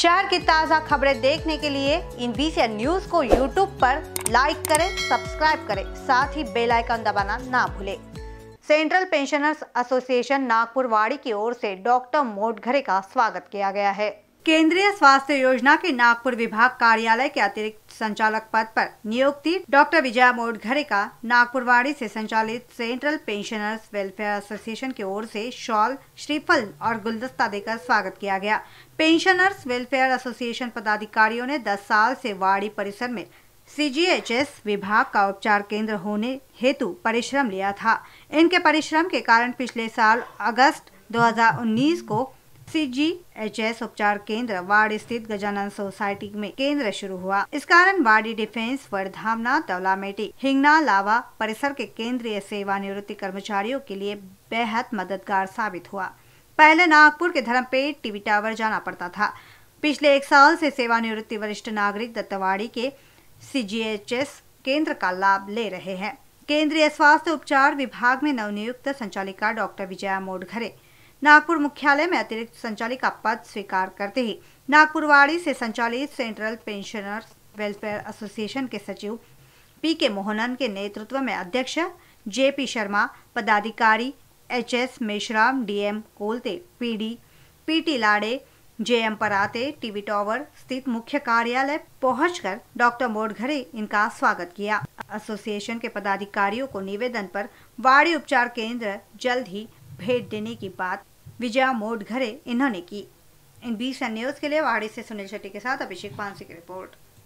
शहर की ताज़ा खबरें देखने के लिए इन बीसी न्यूज को यूट्यूब पर लाइक करें सब्सक्राइब करें साथ ही बेल आइकन दबाना ना भूलें सेंट्रल पेंशनर्स एसोसिएशन नागपुर वाड़ी की ओर से डॉक्टर मोटघरे का स्वागत किया गया है केंद्रीय स्वास्थ्य योजना के नागपुर विभाग कार्यालय के अतिरिक्त संचालक पद पर नियुक्ति डॉक्टर विजया मोडघरे का नागपुरवाड़ी से संचालित सेंट्रल पेंशनर्स वेलफेयर एसोसिएशन की ओर से शॉल श्रीफल और गुलदस्ता देकर स्वागत किया गया पेंशनर्स वेलफेयर एसोसिएशन पदाधिकारियों ने 10 साल से वाड़ी परिसर में सी विभाग का उपचार केंद्र होने हेतु परिश्रम लिया था इनके परिश्रम के कारण पिछले साल अगस्त 2019 को सी जी एच एस उपचार केंद्र वार्ड स्थित गजानन सोसाइटी में केंद्र शुरू हुआ इस कारण वार्डी डिफेंस वर्धामना तवलामेटी हिंगना लावा परिसर के केंद्रीय सेवानिवृत्ति कर्मचारियों के लिए बेहद मददगार साबित हुआ पहले नागपुर के धर्मपेट टीवी टावर जाना पड़ता था पिछले एक साल से सेवानिवृत्ति वरिष्ठ नागरिक दत्तवाड़ी के सीजीएचएस केंद्र का लाभ ले रहे हैं केंद्रीय स्वास्थ्य उपचार विभाग में नवनियुक्त संचालिका डॉक्टर विजया मोडघरे नागपुर मुख्यालय में अतिरिक्त संचालक का पद स्वीकार करते ही नागपुरवाड़ी से संचालित सेंट्रल पेंशनर्स वेलफेयर एसोसिएशन के सचिव पी के मोहनन के नेतृत्व में अध्यक्ष जे पी शर्मा पदाधिकारी H S Meshram M Kolte P D P T Lade J M Parate TV tower स्थित मुख्य कार्यालय पहुंचकर डॉक्टर मोडघरे इनका स्वागत किया एसोसिएशन के पदाधिकारियों को निवेदन पर वाड़ी उपचार केंद्र जल्द ही भेंट देने की बात विजया मोड घरे इन्होंने की इन बीस न्यूज़ के लिए वाड़ी से सुनील शेट्टी के साथ अभिषेक पानसी की रिपोर्ट